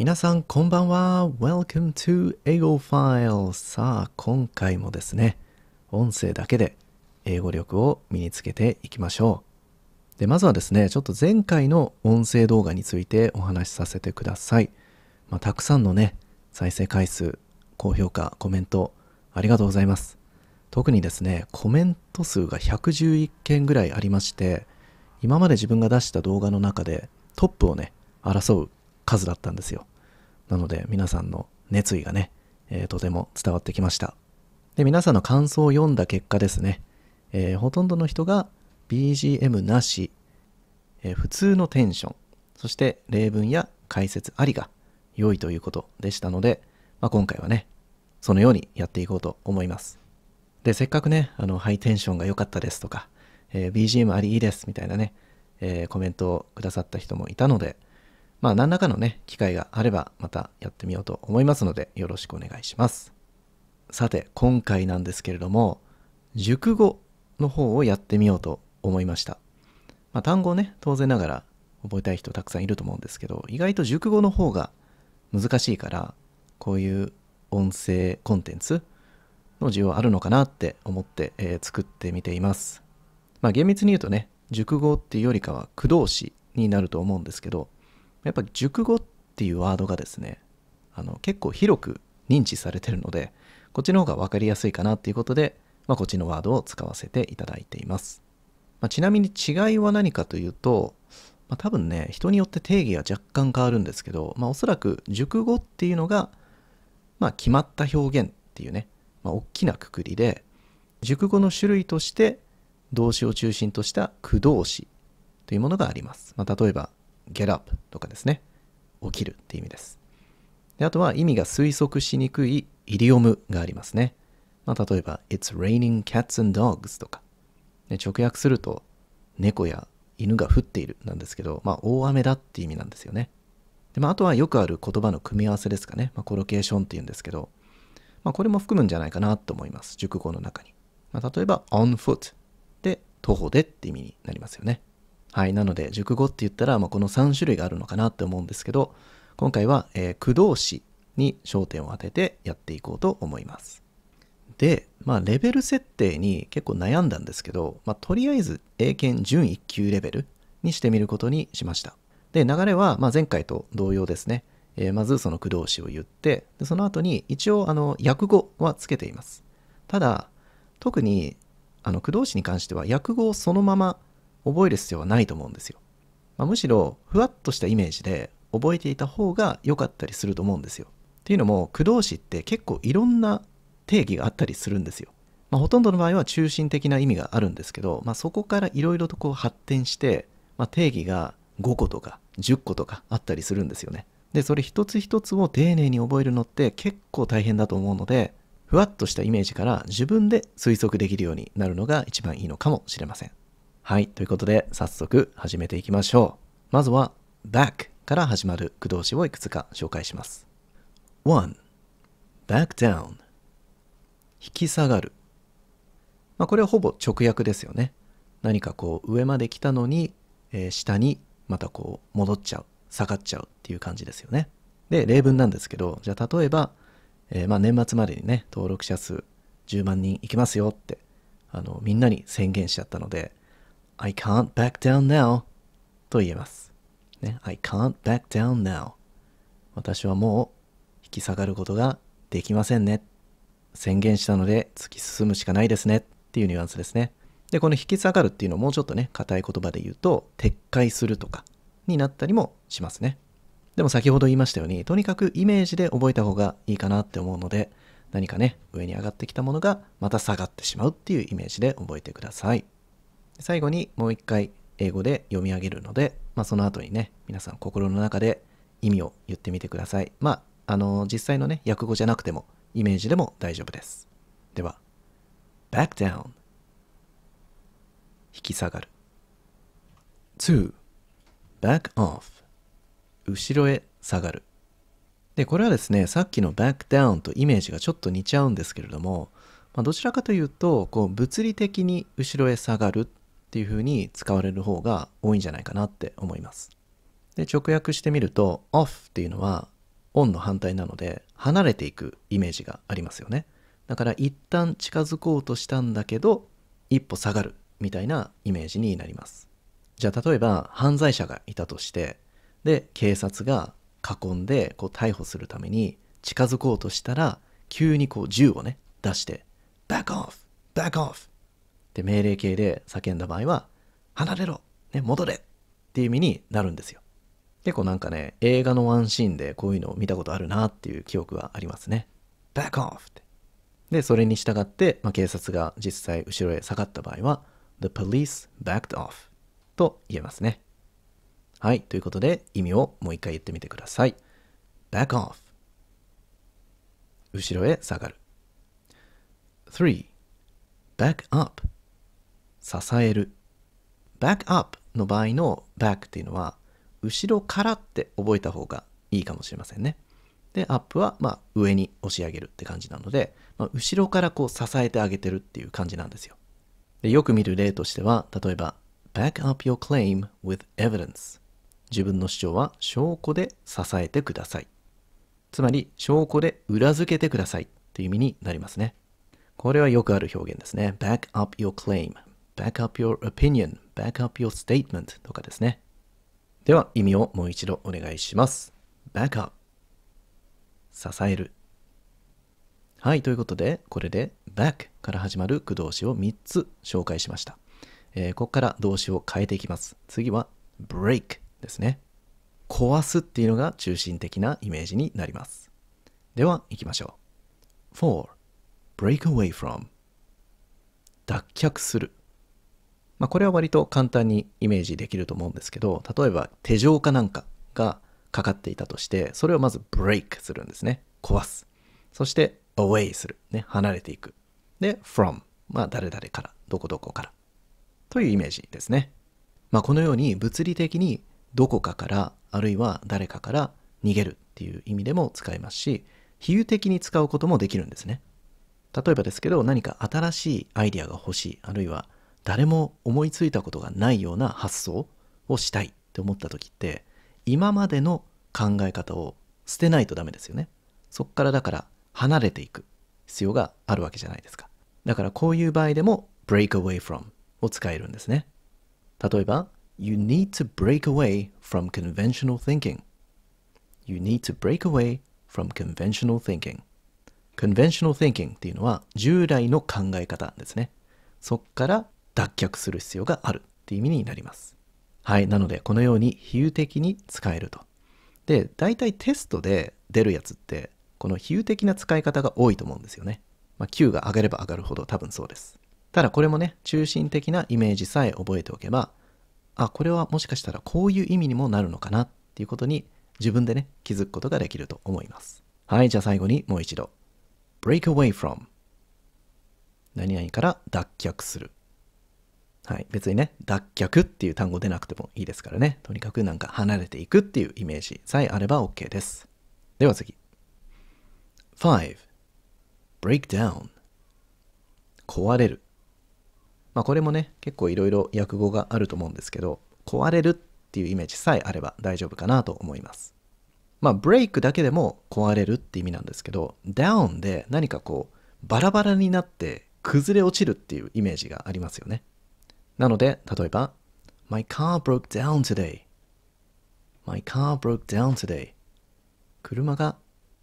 皆さんこんばんは Welcome to Ego File さあ今回もですね音声だけで英語力を身につけていきましょうでまずはですねちょっと前回の音声動画についてお話しさせてください、まあ、たくさんのね再生回数高評価コメントありがとうございます特にですねコメント数が111件ぐらいありまして今まで自分が出した動画の中でトップをね争う数だったんですよなので皆さんの熱意がね、えー、とても伝わってきました。で、皆さんの感想を読んだ結果ですね、えー、ほとんどの人が BGM なし、えー、普通のテンション、そして例文や解説ありが良いということでしたので、まあ、今回はね、そのようにやっていこうと思います。で、せっかくね、あの、ハイテンションが良かったですとか、えー、BGM ありいいですみたいなね、えー、コメントをくださった人もいたので、まあ、何らかのね、機会があれば、またやってみようと思いますので、よろしくお願いします。さて、今回なんですけれども、熟語の方をやってみようと思いました。まあ、単語ね、当然ながら覚えたい人たくさんいると思うんですけど、意外と熟語の方が難しいから、こういう音声コンテンツの需要あるのかなって思って、えー、作ってみています。まあ、厳密に言うとね、熟語っていうよりかは駆動詞になると思うんですけど、やっぱ熟語っていうワードがですねあの結構広く認知されてるのでこっちの方が分かりやすいかなっていうことで、まあ、こっちのワードを使わせていただいています、まあ、ちなみに違いは何かというと、まあ、多分ね人によって定義は若干変わるんですけど、まあ、おそらく熟語っていうのが、まあ、決まった表現っていうね、まあ、大きなくくりで熟語の種類として動詞を中心とした句動詞というものがあります、まあ、例えば get up とかですね起きるって意味ですであとは意味が推測しにくいイディオムがありますね、まあ、例えば It's raining cats and dogs とかで直訳すると猫や犬が降っているなんですけど、まあ、大雨だって意味なんですよねで、まあ、あとはよくある言葉の組み合わせですかね、まあ、コロケーションっていうんですけど、まあ、これも含むんじゃないかなと思います熟語の中に、まあ、例えば on foot で徒歩でって意味になりますよねはい、なので熟語って言ったら、まあ、この3種類があるのかなって思うんですけど今回は、えー、駆動詞に焦点を当ててやっていこうと思います。で、まあ、レベル設定に結構悩んだんですけど、まあ、とりあえず英検準1級レベルにしてみることにしました。で流れは、まあ、前回と同様ですね、えー、まずその駆動詞を言ってでその後に一応あの訳語はつけています。ただ特にあの駆動詞に関しては訳語をそのまま覚える必要はないと思うんですよ。まあ、むしろふわっとしたイメージで覚えていた方が良かったりすると思うんですよ。っていうのも駆動詞って結構いろんな定義があったりするんですよ。まあ、ほとんどの場合は中心的な意味があるんですけど、まあ、そこからいろいろとこう発展して、まあ、定義が5個とか10個とかあったりするんですよね。でそれ一つ一つを丁寧に覚えるのって結構大変だと思うのでふわっとしたイメージから自分で推測できるようになるのが一番いいのかもしれません。はい、ということで早速始めていきましょう。まずは back から始まる駆動詞をいくつか紹介します。1. back down 引き下がる。まあ、これはほぼ直訳ですよね。何かこう上まで来たのに、えー、下にまたこう戻っちゃう、下がっちゃうっていう感じですよね。で、例文なんですけど、じゃあ例えば、えー、まあ年末までにね、登録者数10万人いきますよって、あのみんなに宣言しちゃったので、I can't back down now と言えます。ね、I can't back down now 私はもう引き下がることができませんね。宣言したので突き進むしかないですねっていうニュアンスですね。で、この引き下がるっていうのをもうちょっとね、硬い言葉で言うと、撤回するとかになったりもしますね。でも先ほど言いましたように、とにかくイメージで覚えた方がいいかなって思うので、何かね、上に上がってきたものがまた下がってしまうっていうイメージで覚えてください。最後にもう一回英語で読み上げるので、まあ、その後にね皆さん心の中で意味を言ってみてくださいまああの実際のね訳語じゃなくてもイメージでも大丈夫ですでは back down 引き下がる2 back off 後ろへ下がるでこれはですねさっきの back down とイメージがちょっと似ちゃうんですけれども、まあ、どちらかというとこう物理的に後ろへ下がるっていうふうに使われる方が多いんじゃないかなって思います。で直訳してみると off っていうのはオンの反対なので離れていくイメージがありますよね。だから一旦近づこうとしたんだけど一歩下がるみたいなイメージになります。じゃあ例えば犯罪者がいたとしてで警察が囲んでこう逮捕するために近づこうとしたら急にこう銃をね出して「バックオフバックオフで命令形で叫んだ場合は離れろ、ね、戻れっていう意味になるんですよ結構なんかね映画のワンシーンでこういうのを見たことあるなっていう記憶がありますね Back off! ってでそれに従って、まあ、警察が実際後ろへ下がった場合は The police backed off と言えますねはいということで意味をもう一回言ってみてください back off 後ろへ下がる3 back up 支える back up の場合の back っていうのは後ろからって覚えた方がいいかもしれませんね。で、アップはま上に押し上げるって感じなので、まあ、後ろからこう支えてあげてるっていう感じなんですよ。でよく見る例としては、例えば back up your claim with evidence 自分の主張は証拠で支えてください。つまり証拠で裏付けてくださいという意味になりますね。これはよくある表現ですね。back up your claim back up your opinion, back up your statement とかですね。では意味をもう一度お願いします。back up 支える。はい、ということで、これで back から始まる句動詞を3つ紹介しました。えー、ここから動詞を変えていきます。次は break ですね。壊すっていうのが中心的なイメージになります。では、行きましょう。for break away from 脱却するまあ、これは割と簡単にイメージできると思うんですけど例えば手錠かなんかがかかっていたとしてそれをまずブレイクするんですね壊すそして away する、ね、離れていくで from まあ誰々からどこどこからというイメージですね、まあ、このように物理的にどこかからあるいは誰かから逃げるっていう意味でも使えますし比喩的に使うこともできるんですね例えばですけど何か新しいアイデアが欲しいあるいは誰も思いついたことがないような発想をしたいって思った時って今までの考え方を捨てないとダメですよねそこからだから離れていく必要があるわけじゃないですかだからこういう場合でも break away from を使えるんですね例えば You need to break away from conventional thinking You need to break away from conventional thinking conventional thinking っていうのは従来の考え方ですねそこから脱却する必要があるっていう意味になります。はい、なのでこのように比喩的に使えると。で、大体テストで出るやつってこの比喩的な使い方が多いと思うんですよね。まあ、Q が上がれば上がるほど多分そうです。ただこれもね、中心的なイメージさえ覚えておけば、あ、これはもしかしたらこういう意味にもなるのかなっていうことに自分でね、気づくことができると思います。はい、じゃあ最後にもう一度。break away from 何々から脱却するはい、別にね脱却っていう単語出なくてもいいですからねとにかくなんか離れていくっていうイメージさえあれば OK ですでは次5 break down 壊れるまあこれもね結構いろいろ訳語があると思うんですけど壊れるっていうイメージさえあれば大丈夫かなと思いますまあ break だけでも壊れるって意味なんですけど down で何かこうバラバラになって崩れ落ちるっていうイメージがありますよねなので、例えば、My car broke down today. My car broke down today. 車が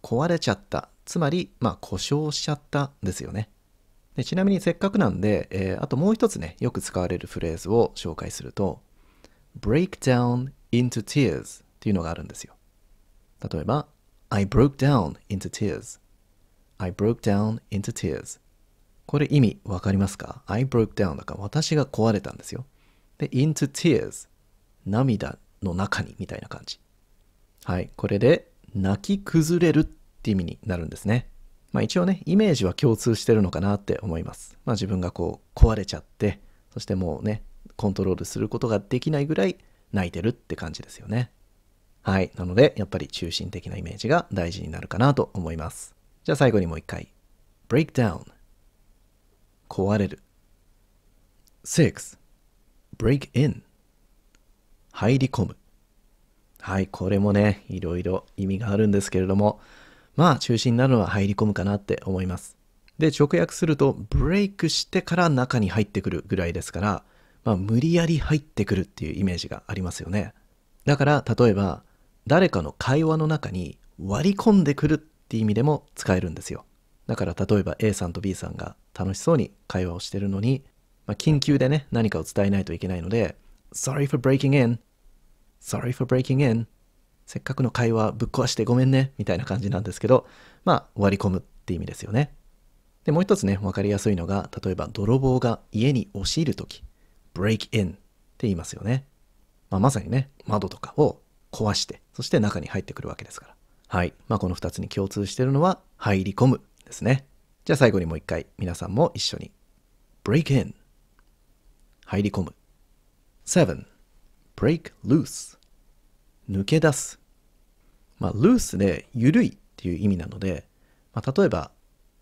壊れちゃった。つまり、まあ、故障しちゃったですよね。でちなみにせっかくなんで、えー、あともう一つね、よく使われるフレーズを紹介すると、break down into tears っていうのがあるんですよ。例えば、I broke down into tears. I broke down into tears. これ意味わかりますか ?I broke down だから私が壊れたんですよ。で、into tears 涙の中にみたいな感じ。はい、これで泣き崩れるって意味になるんですね。まあ一応ね、イメージは共通してるのかなって思います。まあ自分がこう壊れちゃって、そしてもうね、コントロールすることができないぐらい泣いてるって感じですよね。はい。なので、やっぱり中心的なイメージが大事になるかなと思います。じゃあ最後にもう一回。break down 壊れる 6. break in 入り込むはいこれもねいろいろ意味があるんですけれどもまあ中心になるのは入り込むかなって思いますで直訳するとブレイクしてから中に入ってくるぐらいですからまあ、無理やり入ってくるっていうイメージがありますよねだから例えば誰かの会話の中に割り込んでくるって意味でも使えるんですよだから例えば A さんと B さんが楽しそうに会話をしてるのに、まあ、緊急でね、何かを伝えないといけないので、Sorry for breaking in. Sorry for breaking in. せっかくの会話ぶっ壊してごめんね。みたいな感じなんですけど、まあ、割り込むって意味ですよね。で、もう一つね、わかりやすいのが、例えば泥棒が家に押し入るとき、break in って言いますよね。まあ、まさにね、窓とかを壊して、そして中に入ってくるわけですから。はい。まあ、この2つに共通してるのは、入り込むですね。じゃあ最後にもう一回皆さんも一緒に。break in 入り込む。7. break loose 抜け出す。まあ、loose で緩いっていう意味なので、まあ、例えば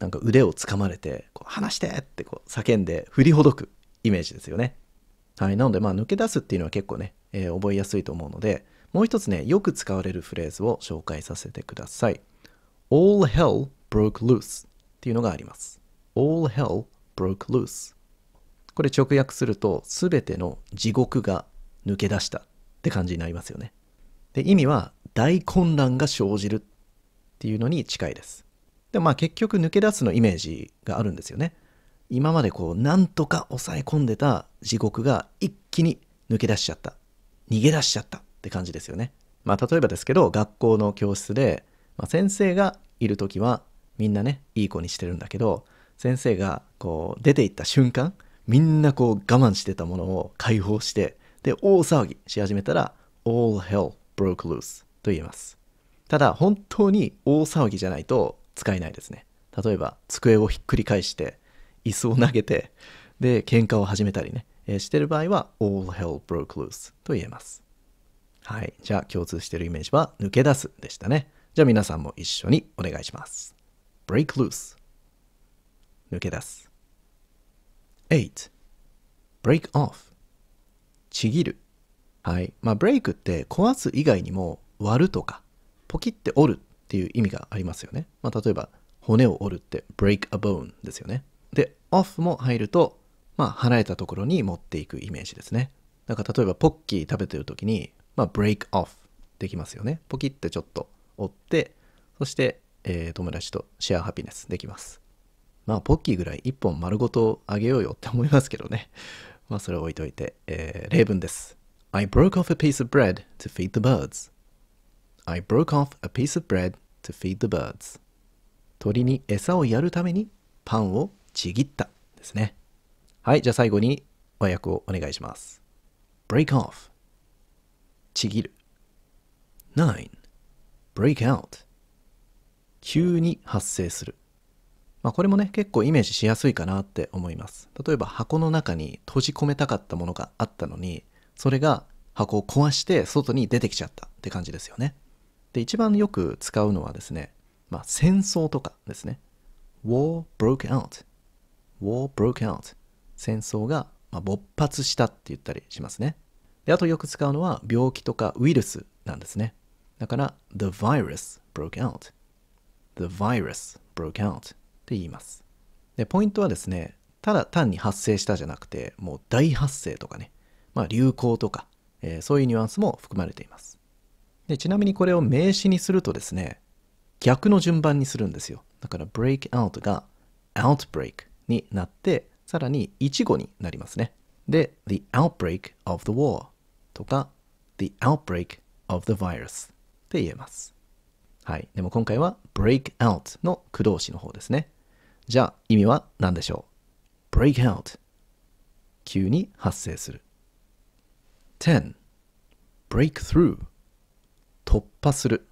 なんか腕をつかまれて、こう離してってこう叫んで振りほどくイメージですよね。はい。なので、まあ、抜け出すっていうのは結構ね、えー、覚えやすいと思うので、もう一つね、よく使われるフレーズを紹介させてください。all hell broke loose っていうのがあります。all hell broke loose これ直訳すると全ての地獄が抜け出したって感じになりますよね。で意味は大混乱が生じるっていうのに近いです。でまあ結局抜け出すのイメージがあるんですよね。今までこうなんとか抑え込んでた地獄が一気に抜け出しちゃった逃げ出しちゃったって感じですよね。まあ例えばですけど学校の教室でまあ、先生がいる時はみんなねいい子にしてるんだけど先生がこう出て行った瞬間みんなこう我慢してたものを解放してで大騒ぎし始めたら all hell broke loose と言えますただ本当に大騒ぎじゃないと使えないですね例えば机をひっくり返して椅子を投げてで喧嘩を始めたりね、えしてる場合は all hell broke loose と言えますはいじゃあ共通してるイメージは抜け出すでしたねじゃあ皆さんも一緒にお願いします。break loose 抜け出す。8 break off ちぎる。はい。まあ、ブレイクって壊す以外にも割るとか、ポキって折るっていう意味がありますよね。まあ、例えば、骨を折るって break a bone ですよね。で、off も入ると、まあ、離れたところに持っていくイメージですね。だから例えば、ポッキー食べてる時に、まあ、break off できますよね。ポキってちょっと追ってそして、えー、友達とシェアハピネスできますまあポッキーぐらい1本丸ごとあげようよって思いますけどね まあそれを置いといて、えー、例文です I broke off a piece of bread to feed the birds I broke off a piece of bread to feed the birds 鳥に餌をやるためにパンをちぎったですねはいじゃあ最後に和訳をお願いします break off ちぎる9 break out 急に発生する、まあ、これもね結構イメージしやすいかなって思います例えば箱の中に閉じ込めたかったものがあったのにそれが箱を壊して外に出てきちゃったって感じですよねで一番よく使うのはですね、まあ、戦争とかですね war broke out war broke out 戦争が勃発したって言ったりしますねであとよく使うのは病気とかウイルスなんですねだから The virus broke out The virus broke out って言いますでポイントはですねただ単に発生したじゃなくてもう大発生とかね、まあ、流行とか、えー、そういうニュアンスも含まれていますでちなみにこれを名詞にするとですね逆の順番にするんですよだから break out が outbreak になってさらに一語になりますねで the outbreak of the war とか the outbreak of the virus って言えます。はい。でも今回は break out の駆動詞の方ですね。じゃあ意味は何でしょう ?break out 急に発生する。10 break through 突破する。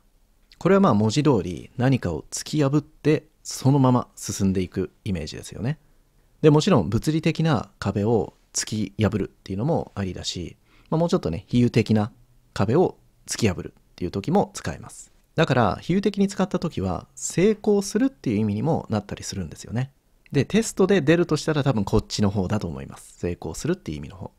これはまあ文字通り何かを突き破ってそのまま進んでいくイメージですよね。でもちろん物理的な壁を突き破るっていうのもありだし、まあ、もうちょっとね比喩的な壁を突き破るっていう時も使えます。だから比喩的に使った時は成功するっていう意味にもなったりするんですよね。でテストで出るとしたら多分こっちの方だと思います。成功するっていう意味の方。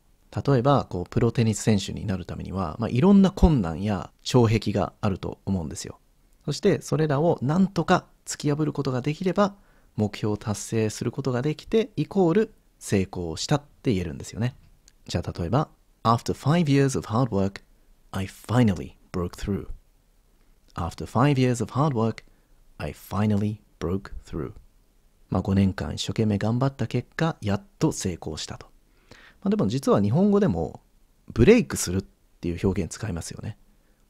例えばこうプロテニス選手になるためには、まあ、いろんな困難や障壁があると思うんですよ。そしてそれらをなんとか突き破ることができれば目標を達成することができてイコール成功したって言えるんですよね。じゃあ例えば After five years of hard work, I finally broke through. After five years of hard work, I finally broke through. まあ、5年間一生懸命頑張った結果、やっと成功したと。まあ、でも実は日本語でも、ブレイクするっていう表現使いますよね。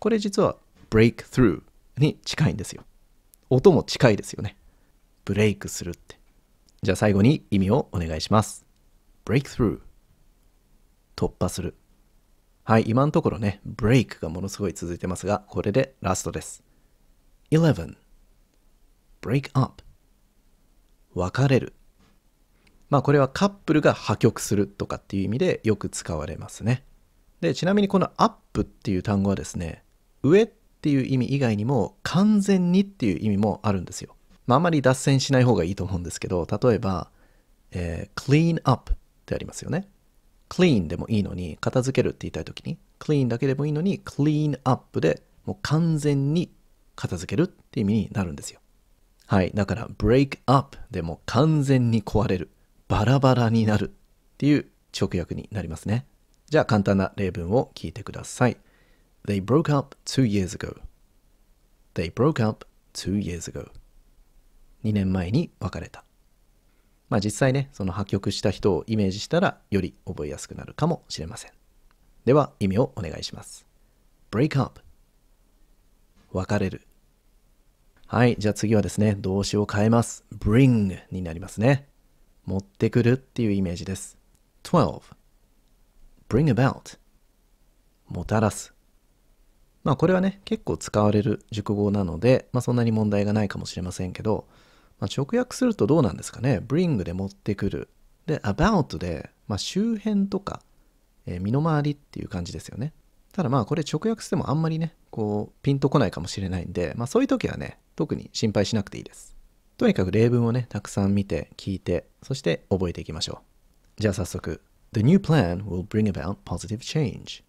これ実は、ブレイク t h r に近いんですよ。音も近いですよね。ブレイクするって。じゃあ最後に意味をお願いします。ブレイク k t h 突破する。はい、今のところね、ブレイクがものすごい続いてますが、これでラストです。11 break up 別れるまあこれはカップルが破局するとかっていう意味でよく使われますねでちなみにこのアップっていう単語はですね上っていう意味以外にも完全にっていう意味もあるんですよ、まあ、あまり脱線しない方がいいと思うんですけど例えば、えー、clean up ってありますよね clean でもいいのに、片付けるって言いたい時に、clean だけでもいいのに、clean up でもう完全に片付けるって意味になるんですよ。はい。だから、break up でも完全に壊れる。バラバラになるっていう直訳になりますね。じゃあ簡単な例文を聞いてください。They broke up two years ago.They broke up two years ago. 2年前に別れた。まあ、実際ねその破局した人をイメージしたらより覚えやすくなるかもしれませんでは意味をお願いします break up 別れるはいじゃあ次はですね動詞を変えます bring になりますね持ってくるっていうイメージです12 bring about もたらすまあこれはね結構使われる熟語なので、まあ、そんなに問題がないかもしれませんけどまあ、直訳するとどうなんですかね bring で持ってくる。で、about で、まあ、周辺とか、えー、身の回りっていう感じですよね。ただまあこれ直訳してもあんまりね、こうピンとこないかもしれないんで、まあそういう時はね、特に心配しなくていいです。とにかく例文をね、たくさん見て、聞いて、そして覚えていきましょう。じゃあ早速。The new plan will bring about positive change.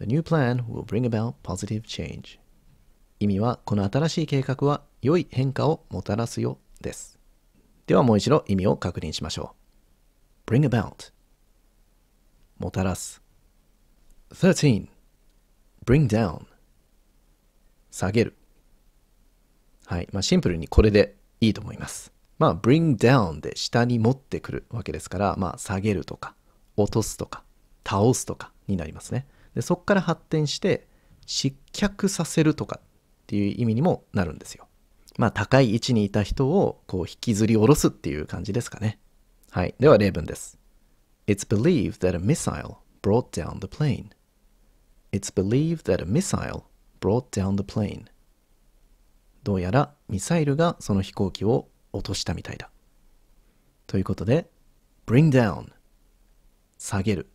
The new plan will bring about positive change. 意味はこの新しい計画は良い変化をもたらすよです。ではもう一度意味を確認しましょう。bring about もたらす13 bring down 下げるはい、まあ、シンプルにこれでいいと思います。まあ、bring down で下に持ってくるわけですから、まあ、下げるとか、落とすとか、倒すとかになりますね。でそこから発展して、失脚させるとかっていう意味にもなるんですよ。まあ、高い位置にいた人をこう引きずり下ろすっていう感じですかね。はい。では例文です。It's believed that a missile brought down the plane. It's believed that a missile brought down the plane. どうやらミサイルがその飛行機を落としたみたいだ。ということで、bring down 下げる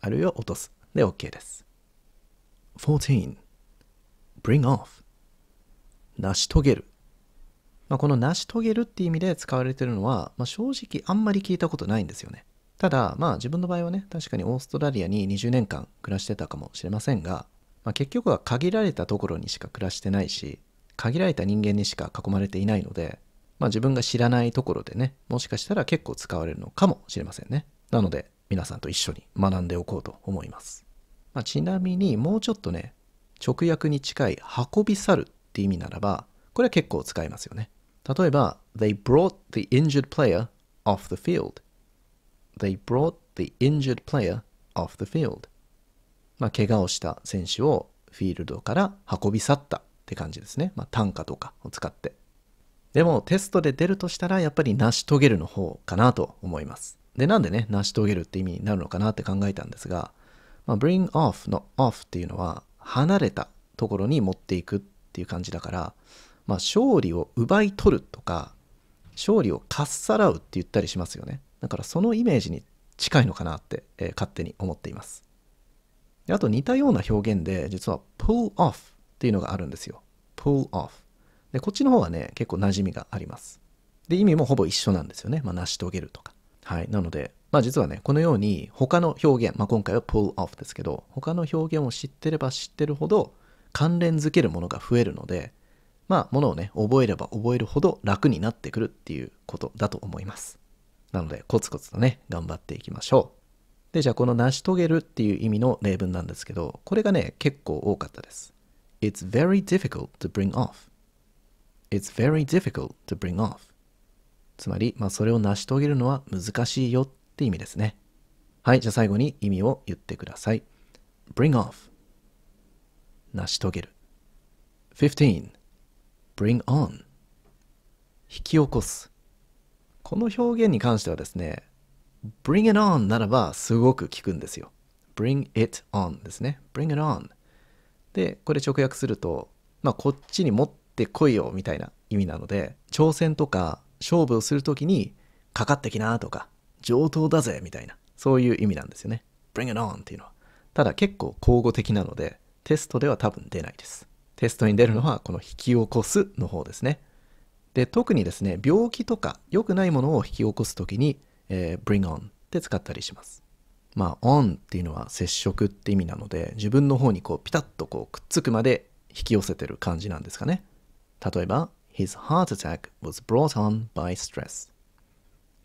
あるいは落とすで OK です。14 bring off 成し遂げるまあ、この成し遂げるっていう意味で使われてるのは、まあ、正直あんまり聞いたことないんですよね。ただ、まあ自分の場合はね、確かにオーストラリアに20年間暮らしてたかもしれませんが、まあ、結局は限られたところにしか暮らしてないし、限られた人間にしか囲まれていないので、まあ、自分が知らないところでね、もしかしたら結構使われるのかもしれませんね。なので、皆さんと一緒に学んでおこうと思います。まあ、ちなみに、もうちょっとね、直訳に近い運び去るって意味ならば、これは結構使いますよね。例えば、They brought the injured player off the field. They brought the injured player off the field. まあ、怪我をした選手をフィールドから運び去ったって感じですね。まあ、単価とかを使って。でも、テストで出るとしたら、やっぱり成し遂げるの方かなと思います。で、なんでね、成し遂げるって意味になるのかなって考えたんですが、まあ、bring off の off っていうのは、離れたところに持っていくっていう感じだから、まあ、勝利を奪い取るとか勝利をかっさらうって言ったりしますよねだからそのイメージに近いのかなって、えー、勝手に思っていますであと似たような表現で実は pull off っていうのがあるんですよ pull off でこっちの方はね結構馴染みがありますで意味もほぼ一緒なんですよね、まあ、成し遂げるとかはいなのでまあ実はねこのように他の表現、まあ、今回は pull off ですけど他の表現を知ってれば知ってるほど関連づけるものが増えるのでまあ、ものをね、覚えれば覚えるほど楽になってくるっていうことだと思います。なので、コツコツとね、頑張っていきましょう。で、じゃあこの成し遂げるっていう意味の例文なんですけど、これがね、結構多かったです。It's very difficult to bring off. It's very difficult to bring off. つまり、まあ、それを成し遂げるのは難しいよって意味ですね。はい、じゃあ最後に意味を言ってください。bring off 成し遂げる15 bring on 引き起こすこの表現に関してはですね bring it on ならばすごく効くんですよ bring it on ですね bring it on でこれ直訳するとまあこっちに持ってこいよみたいな意味なので挑戦とか勝負をする時にかかってきなとか上等だぜみたいなそういう意味なんですよね bring it on っていうのはただ結構口語的なのでテストでは多分出ないですテストに出るのはこの引き起こすの方ですね。で、特にですね、病気とか良くないものを引き起こすときに、えー、bring on って使ったりします。まあ、on っていうのは接触って意味なので、自分の方にこうピタッとこうくっつくまで引き寄せてる感じなんですかね。例えば、His heart attack was brought on by stress.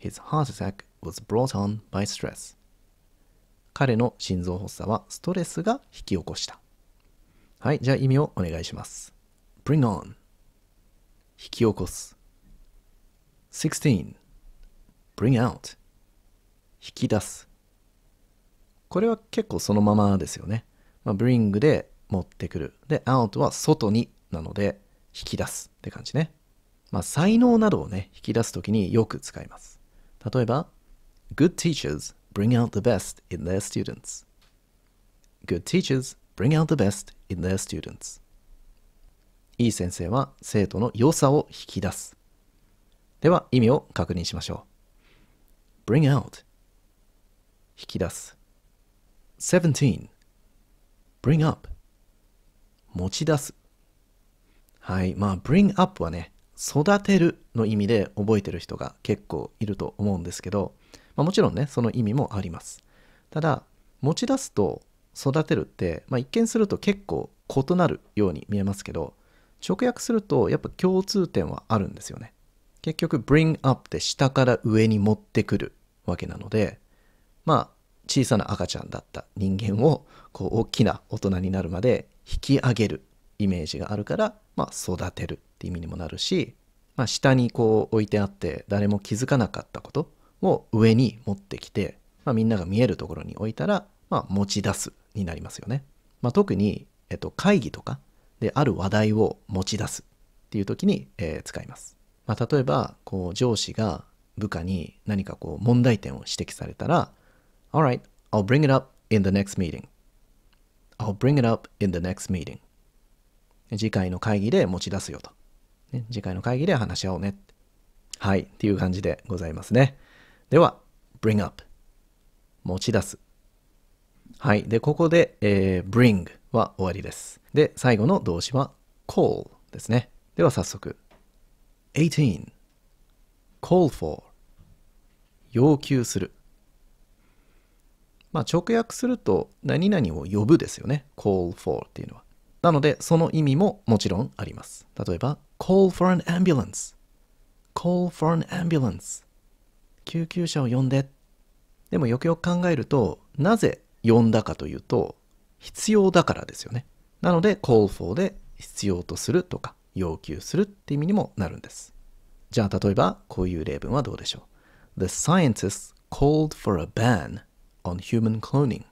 His heart attack was brought on by stress. 彼の心臓発作はストレスが引き起こした。はい、じゃあ意味をお願いします。bring on 引き起こす16 bring out 引き出すこれは結構そのままですよね。まあ、bring で持ってくる。で、out は外になので引き出すって感じね。まあ、才能などをね、引き出すときによく使います。例えば、Good teachers bring out the best in their students. Good teachers bring out the best in their students いい先生は生徒の良さを引き出すでは意味を確認しましょう bring out 引き出す seventeen bring up 持ち出すはいまあ bring up はね育てるの意味で覚えてる人が結構いると思うんですけど、まあ、もちろんねその意味もありますただ持ち出すと育てるって、まあ、一見すると結構異なるように見えますけど直訳するとやっぱ共通点はあるんですよね結局 bring up って下から上に持ってくるわけなのでまあ小さな赤ちゃんだった人間をこう大きな大人になるまで引き上げるイメージがあるから、まあ、育てるって意味にもなるし、まあ、下にこう置いてあって誰も気づかなかったことを上に持ってきて、まあ、みんなが見えるところに置いたらまあ、持ち出すになりますよね。まあ、特に、えっと、会議とかである話題を持ち出すっていう時に、えー、使います。まあ、例えばこう上司が部下に何かこう問題点を指摘されたら Alright, I'll bring it up in the next meeting. I'll bring it up in the next meeting. 次回の会議で持ち出すよと。ね、次回の会議で話し合おうね。はい、っていう感じでございますね。では、bring up。持ち出す。はい。で、ここで、えー、bring は終わりです。で、最後の動詞は call ですね。では早速。18 call for 要求する。まあ直訳すると何々を呼ぶですよね。call for っていうのは。なのでその意味ももちろんあります。例えば call for an ambulance call for an ambulance 救急車を呼んででもよくよく考えるとなぜ呼んだかというと、必要だからですよね。なので、call for で必要とするとか、要求するって意味にもなるんです。じゃあ、例えば、こういう例文はどうでしょう ?The s c i e n t i s t called for a ban on human cloning.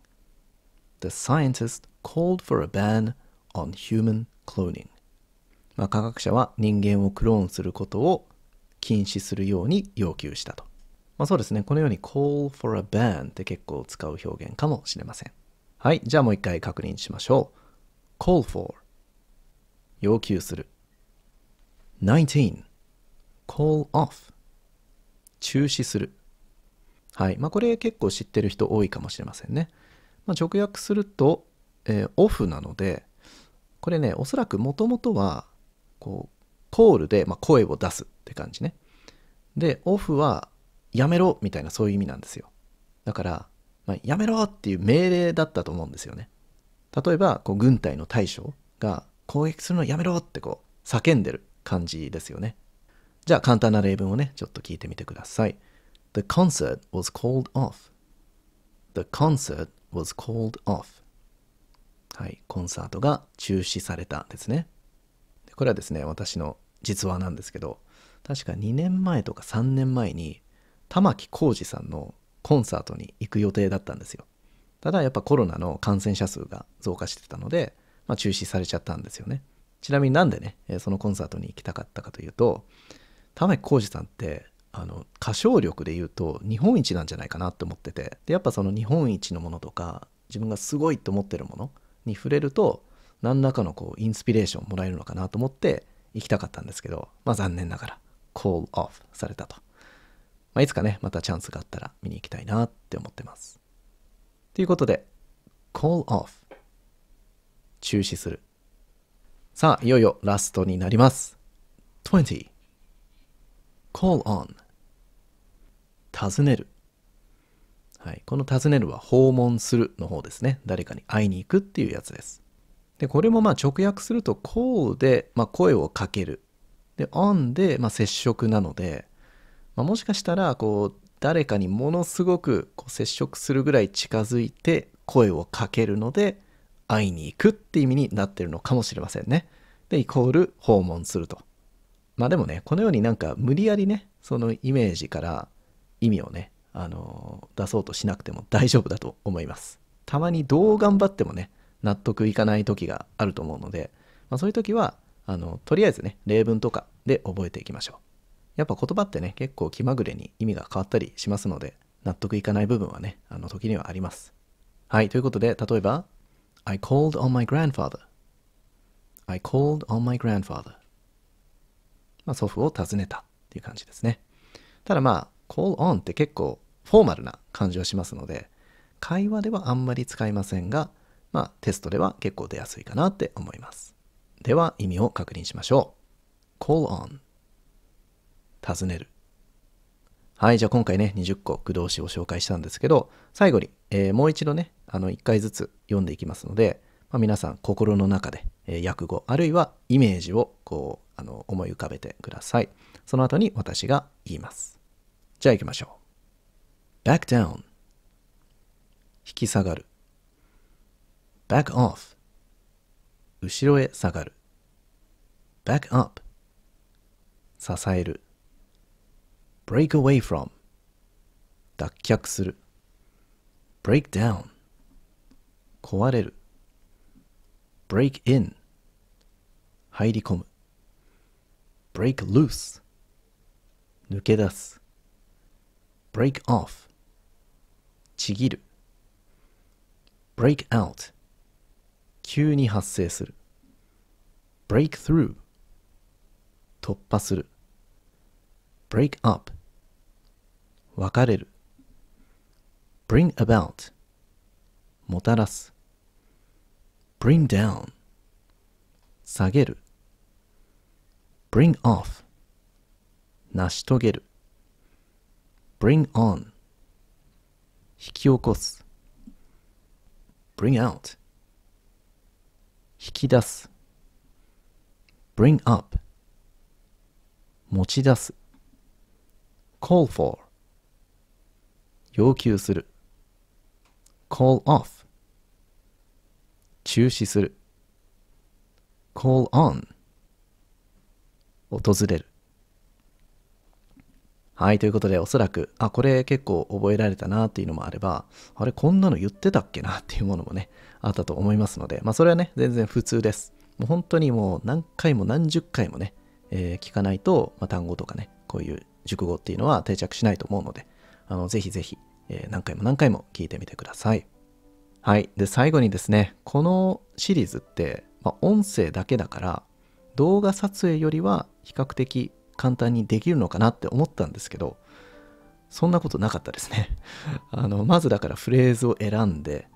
The scientist called for a ban on human cloning. まあ、科学者は人間をクローンすることを禁止するように要求したと。まあ、そうですね。このように call for a ban って結構使う表現かもしれません。はい。じゃあもう一回確認しましょう。call for 要求する。19 call off 中止する。はい。まあ、これ結構知ってる人多いかもしれませんね。まあ、直訳すると、えー、オフなので、これね、おそらくもともとは、こう、コールで、まあ、声を出すって感じね。で、オフはやめろみたいなそういう意味なんですよだから、まあ、やめろっていう命令だったと思うんですよね例えばこう軍隊の大将が攻撃するのやめろってこう叫んでる感じですよねじゃあ簡単な例文をねちょっと聞いてみてください The concert was called off The concert was called off はいコンサートが中止されたですねこれはですね私の実話なんですけど確か2年前とか3年前に玉置浩二さんのコンサートに行く予定だったんですよただやっぱコロナの感染者数が増加してたので、まあ、中止されちゃったんですよねちなみになんでねそのコンサートに行きたかったかというと玉置浩二さんってあの歌唱力でいうと日本一なんじゃないかなって思っててでやっぱその日本一のものとか自分がすごいと思ってるものに触れると何らかのこうインスピレーションもらえるのかなと思って行きたかったんですけどまあ残念ながらコールオフされたとまあ、いつかね、またチャンスがあったら見に行きたいなって思ってます。ということで、call off。中止する。さあ、いよいよラストになります。20 call on 尋ねる。はい、この尋ねるは訪問するの方ですね。誰かに会いに行くっていうやつです。で、これもまあ直訳すると call で、まあ、声をかける。で、on で、まあ、接触なので、まあ、もしかしたらこう誰かにものすごくこう接触するぐらい近づいて声をかけるので会いに行くって意味になってるのかもしれませんね。でイコール訪問すると。まあでもねこのようになんか無理やりねそのイメージから意味をね、あのー、出そうとしなくても大丈夫だと思います。たまにどう頑張ってもね納得いかない時があると思うので、まあ、そういう時はあのとりあえずね例文とかで覚えていきましょう。やっぱ言葉ってね結構気まぐれに意味が変わったりしますので納得いかない部分はねあの時にはありますはいということで例えば I called on my grandfather I called on my grandfather まあ祖父を訪ねたっていう感じですねただまあ call on って結構フォーマルな感じをしますので会話ではあんまり使いませんがまあテストでは結構出やすいかなって思いますでは意味を確認しましょう call on 尋ねる。はい、じゃあ今回ね、20個駆動詞を紹介したんですけど、最後に、えー、もう一度ね、あの、1回ずつ読んでいきますので、まあ、皆さん心の中で、えー、訳語、あるいはイメージをこう、あの、思い浮かべてください。その後に私が言います。じゃあ行きましょう。back down 引き下がる back off 後ろへ下がる back up 支える break away from 脱却する break down 壊れる break in 入り込む break loose 抜け出す break off ちぎる break out 急に発生する break through 突破する break up 別れる bring about もたらす bring down 下げる bring off 成し遂げる bring on 引き起こす bring out 引き出す bring up 持ち出す call for 要求する call off 中止する call on 訪れるはい、ということで、おそらく、あ、これ結構覚えられたなっていうのもあれば、あれ、こんなの言ってたっけなっていうものもね、あったと思いますので、まあ、それはね、全然普通です。もう本当にもう何回も何十回もね、えー、聞かないと、まあ、単語とかね、こういう熟語っていうのは定着しないと思うので、あの、ぜひぜひ、え何回も何回も聞いてみてください。はい。で、最後にですね、このシリーズって、まあ、音声だけだから、動画撮影よりは比較的簡単にできるのかなって思ったんですけど、そんなことなかったですね。あの、まずだからフレーズを選んで、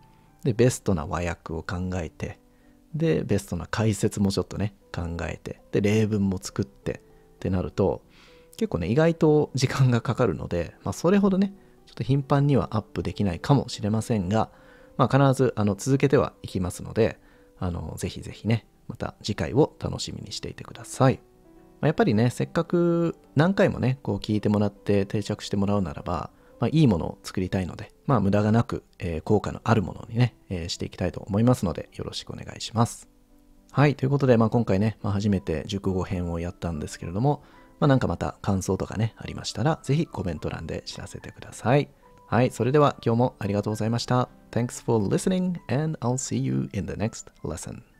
で、ベストな和訳を考えて、で、ベストな解説もちょっとね、考えて、で、例文も作ってってなると、結構ね、意外と時間がかかるので、まあ、それほどね、ちょっと頻繁にはアップできないかもしれませんが、まあ、必ずあの続けてはいきますので、あのぜひぜひね、また次回を楽しみにしていてください。まあ、やっぱりね、せっかく何回もね、こう聞いてもらって定着してもらうならば、まあ、いいものを作りたいので、まあ、無駄がなく、えー、効果のあるものにね、えー、していきたいと思いますので、よろしくお願いします。はい、ということで、まあ、今回ね、まあ、初めて熟語編をやったんですけれども、まあ、なんかまた感想とかね、ありましたら、ぜひコメント欄で知らせてください。はい、それでは今日もありがとうございました。Thanks for listening and I'll see you in the next lesson.